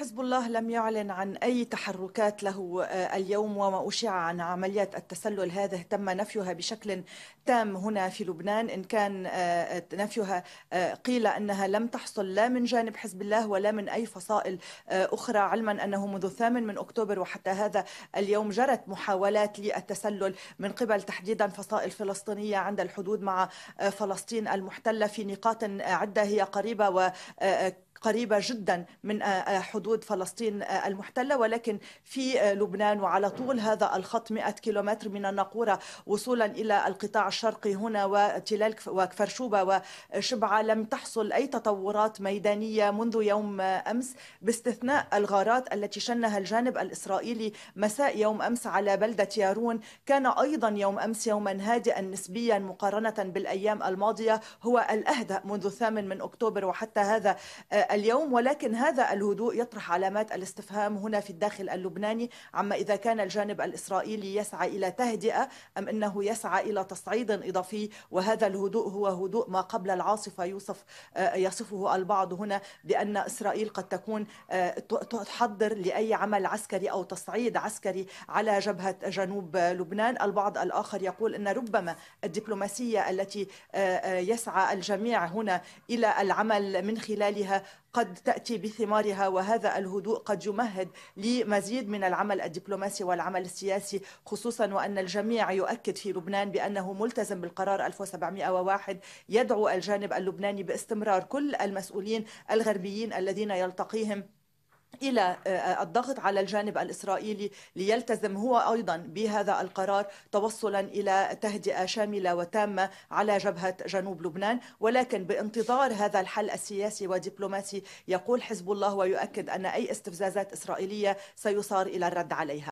حزب الله لم يعلن عن أي تحركات له آه، اليوم وما أشيع عن عمليات التسلل هذه تم نفيها بشكل تام هنا في لبنان إن كان آه، آه، نفيها قيل أنها لم تحصل لا من جانب حزب الله ولا من أي فصائل أخرى علما أنه منذ الثامن من أكتوبر وحتى هذا اليوم جرت محاولات للتسلل من قبل تحديدا فصائل فلسطينية عند الحدود مع فلسطين المحتلة في نقاط عدة هي قريبة و قريبة جدا من آه، آه، حدود فلسطين آه، المحتلة ولكن في لبنان وعلى طول هذا الخط 100 كيلومتر من الناقورة وصولا إلى القطاع الشرقي هنا وتلال وكفرشوبة وشبعة لم تحصل أي تطورات ميدانية منذ يوم أمس باستثناء الغارات التي شنها الجانب الإسرائيلي مساء يوم أمس على بلدة يارون كان أيضا يوم أمس يوما هادئا نسبيا مقارنة بالأيام الماضية هو الأهدأ منذ الثامن من أكتوبر وحتى هذا اليوم ولكن هذا الهدوء يطرح علامات الاستفهام هنا في الداخل اللبناني عما إذا كان الجانب الإسرائيلي يسعى إلى تهدئة أم أنه يسعى إلى تصعيد إضافي وهذا الهدوء هو هدوء ما قبل العاصفة يوصف آه، يصفه البعض هنا بأن إسرائيل قد تكون آه، تحضر لأي عمل عسكري أو تصعيد عسكري على جبهة جنوب لبنان البعض الآخر يقول أن ربما الدبلوماسية التي آه، يسعى الجميع هنا إلى العمل من خلالها قد تأتي بثمارها وهذا الهدوء قد يمهد لمزيد من العمل الدبلوماسي والعمل السياسي خصوصا وأن الجميع يؤكد في لبنان بأنه ملتزم بالقرار 1701 يدعو الجانب اللبناني باستمرار كل المسؤولين الغربيين الذين يلتقيهم الى آه، آه، الضغط على الجانب الاسرائيلي ليلتزم هو ايضا بهذا القرار توصلا الى تهدئه شامله وتامه على جبهه جنوب لبنان ولكن بانتظار هذا الحل السياسي والدبلوماسي يقول حزب الله ويؤكد ان اي استفزازات اسرائيليه سيصار الى الرد عليها